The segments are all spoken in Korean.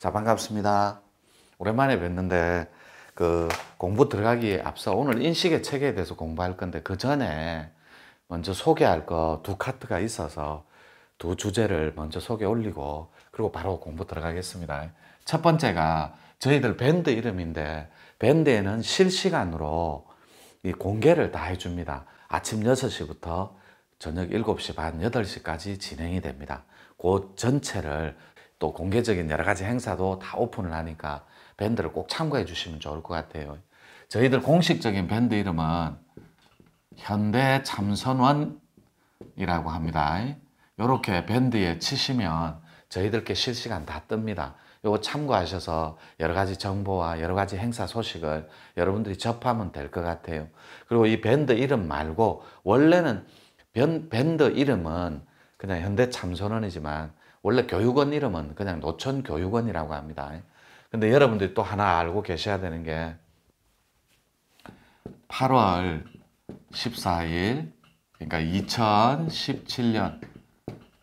자 반갑습니다. 오랜만에 뵙는데그 공부 들어가기에 앞서 오늘 인식의 체계에 대해서 공부할 건데 그 전에 먼저 소개할 거 두 카트가 있어서 두 주제를 먼저 소개 올리고 그리고 바로 공부 들어가겠습니다. 첫 번째가 저희들 밴드 이름인데 밴드에는 실시간으로 이 공개를 다 해줍니다. 아침 6시부터 저녁 7시 반, 8시까지 진행이 됩니다. 그 전체를 또 공개적인 여러 가지 행사도 다 오픈을 하니까 밴드를 꼭 참고해 주시면 좋을 것 같아요. 저희들 공식적인 밴드 이름은 현대 참선원이라고 합니다. 이렇게 밴드에 치시면 저희들께 실시간 다 뜹니다. 요거 참고하셔서 여러 가지 정보와 여러 가지 행사 소식을 여러분들이 접하면 될 것 같아요. 그리고 이 밴드 이름 말고 원래는 밴드 이름은 그냥 현대 참선원이지만 원래 교육원 이름은 그냥 노천교육원이라고 합니다. 근데 여러분들이 또 하나 알고 계셔야 되는 게 8월 14일 그러니까 2017년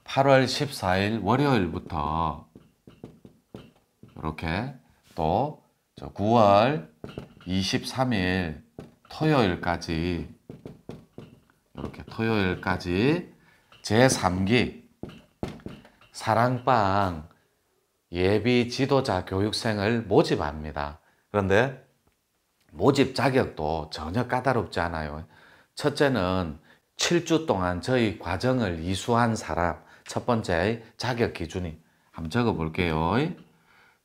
8월 14일 월요일부터 이렇게 또 9월 23일 토요일까지 이렇게 토요일까지 제3기 사랑방 예비 지도자 교육생을 모집합니다. 그런데 모집 자격도 전혀 까다롭지 않아요. 첫째는 7주 동안 저희 과정을 이수한 사람 첫 번째 자격 기준이 한번 적어 볼게요.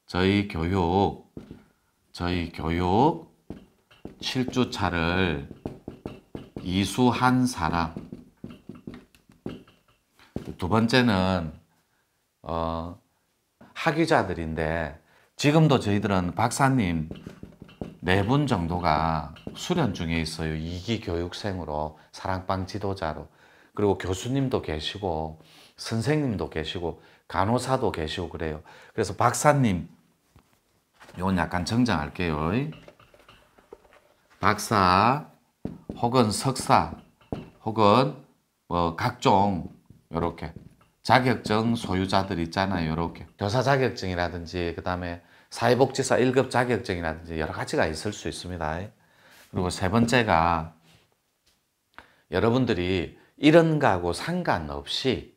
저희 교육 저희 교육 7주차를 이수한 사람 두 번째는 어, 학위자들인데 지금도 저희들은 박사님 네 분 정도가 수련 중에 있어요. 2기 교육생으로 사랑방 지도자로 그리고 교수님도 계시고 선생님도 계시고 간호사도 계시고 그래요. 그래서 박사님 이건 약간 정정할게요. 박사 혹은 석사 혹은 뭐 각종 이렇게 자격증 소유자들 있잖아요. 이렇게 교사 자격증이라든지 그다음에 사회복지사 1급 자격증이라든지 여러 가지가 있을 수 있습니다. 그리고 세 번째가 여러분들이 이런 거하고 상관없이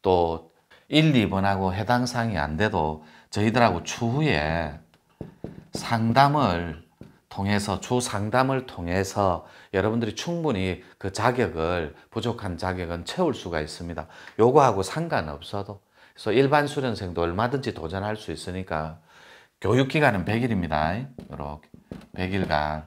또 1, 2번하고 해당 사항이 안 돼도 저희들하고 추후에 상담을 통해서 주상담을 통해서 여러분들이 충분히 그 자격을 부족한 자격은 채울 수가 있습니다. 요거하고 상관없어도 그래서 일반 수련생도 얼마든지 도전할 수 있으니까 교육기간은 100일입니다. 이렇게 100일간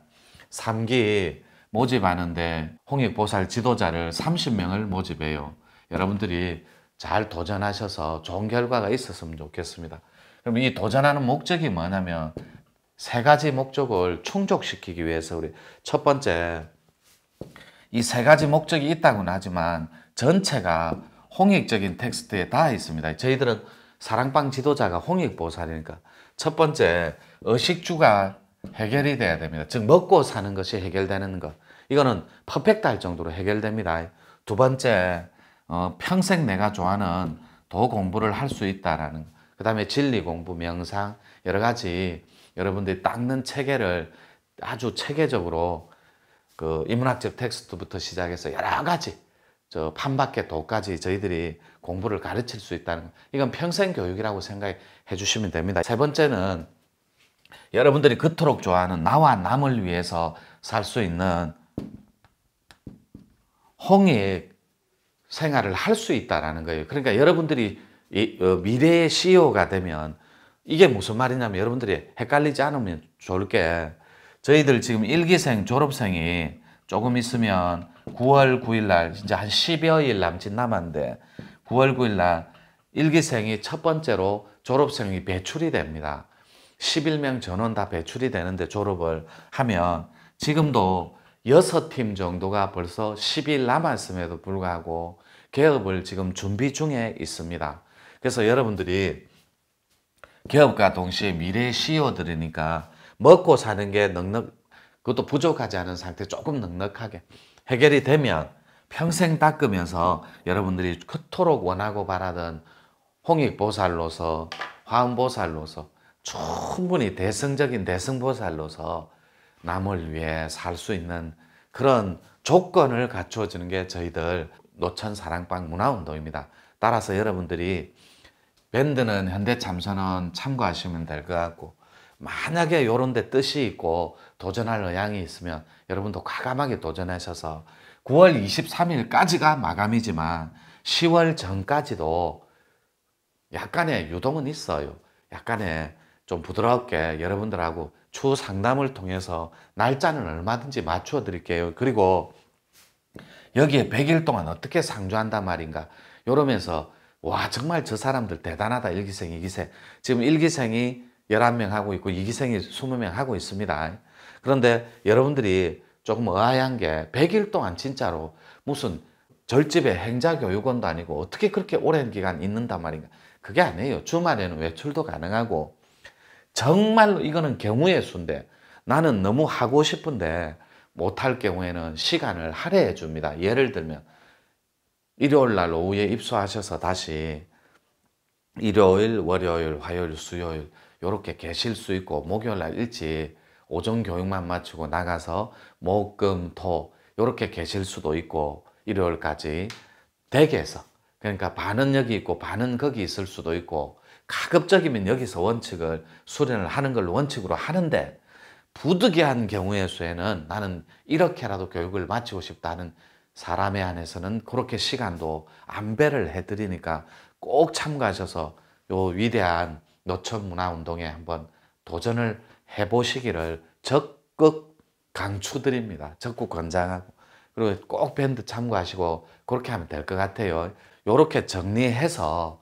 3기 모집하는데 홍익보살 지도자를 30명을 모집해요. 여러분들이 잘 도전하셔서 좋은 결과가 있었으면 좋겠습니다. 그럼 이 도전하는 목적이 뭐냐면 세 가지 목적을 충족시키기 위해서 우리 첫 번째 이 세 가지 목적이 있다고는 하지만 전체가 홍익적인 텍스트에 다 있습니다. 저희들은 사랑방 지도자가 홍익보살이니까 첫 번째 의식주가 해결이 돼야 됩니다. 즉 먹고 사는 것이 해결되는 것 이거는 퍼펙트 할 정도로 해결됩니다. 두 번째 어, 평생 내가 좋아하는 도 공부를 할 수 있다라는 그 다음에 진리 공부, 명상 여러 가지 여러분들이 닦는 체계를 아주 체계적으로 그 인문학적 텍스트부터 시작해서 여러 가지 저판밖에 도까지 저희들이 공부를 가르칠 수 있다는 이건 평생 교육이라고 생각해 주시면 됩니다. 세 번째는 여러분들이 그토록 좋아하는 나와 남을 위해서 살 수 있는 홍익 생활을 할 수있다라 거예요. 그러니까 여러분들이 이, 어, 미래의 CEO가 되면 이게 무슨 말이냐면 여러분들이 헷갈리지 않으면 좋을 게 저희들 지금 1기생 졸업생이 조금 있으면 9월 9일 날 진짜 한 10여일 남짓 남았는데 9월 9일 날 1기생이 첫 번째로 졸업생이 배출이 됩니다. 11명 전원 다 배출이 되는데 졸업을 하면 지금도 6팀 정도가 벌써 10일 남았음에도 불구하고 개업을 지금 준비 중에 있습니다. 그래서 여러분들이 기업과 동시에 미래의 CEO들이니까 먹고 사는 게 넉넉 그것도 부족하지 않은 상태 조금 넉넉하게 해결이 되면 평생 닦으면서 여러분들이 그토록 원하고 바라던 홍익보살로서 화음보살로서 충분히 대승적인 대승보살로서 남을 위해 살 수 있는 그런 조건을 갖춰주는 게 저희들 노천 사랑방 문화운동입니다. 따라서 여러분들이 밴드는 현대 참선은 참고하시면 될 것 같고 만약에 이런 데 뜻이 있고 도전할 의향이 있으면 여러분도 과감하게 도전하셔서 9월 23일까지가 마감이지만 10월 전까지도 약간의 유동은 있어요. 약간의 좀 부드럽게 여러분들하고 추후 상담을 통해서 날짜는 얼마든지 맞추어 드릴게요. 그리고 여기에 100일 동안 어떻게 상주한단 말인가. 이러면서 와 정말 저 사람들 대단하다 1기생 2기생 지금 1기생이 11명 하고 있고 2기생이 20명 하고 있습니다 그런데 여러분들이 조금 의아한 게 100일 동안 진짜로 무슨 절집의 행자교육원도 아니고 어떻게 그렇게 오랜 기간 있는단 말인가 그게 아니에요 주말에는 외출도 가능하고 정말로 이거는 경우의 수인데 나는 너무 하고 싶은데 못할 경우에는 시간을 할애해 줍니다 예를 들면 일요일 날 오후에 입수하셔서 다시 일요일, 월요일, 화요일, 수요일 이렇게 계실 수 있고 목요일 날 일찍 오전 교육만 마치고 나가서 목, 금, 토 이렇게 계실 수도 있고 일요일까지 댁에서 그러니까 반은 여기 있고 반은 거기 있을 수도 있고 가급적이면 여기서 원칙을 수련을 하는 걸 원칙으로 하는데 부득이한 경우의 수에는 나는 이렇게라도 교육을 마치고 싶다는 사람의 안에서는 그렇게 시간도 안배를 해드리니까 꼭 참가하셔서 요 위대한 노천 문화 운동에 한번 도전을 해보시기를 적극 강추드립니다. 적극 권장하고 그리고 꼭 밴드 참고하시고 그렇게 하면 될 것 같아요. 이렇게 정리해서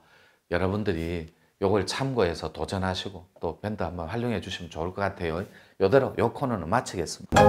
여러분들이 요걸 참고해서 도전하시고 또 밴드 한번 활용해 주시면 좋을 것 같아요. 요대로 요 코너는 마치겠습니다.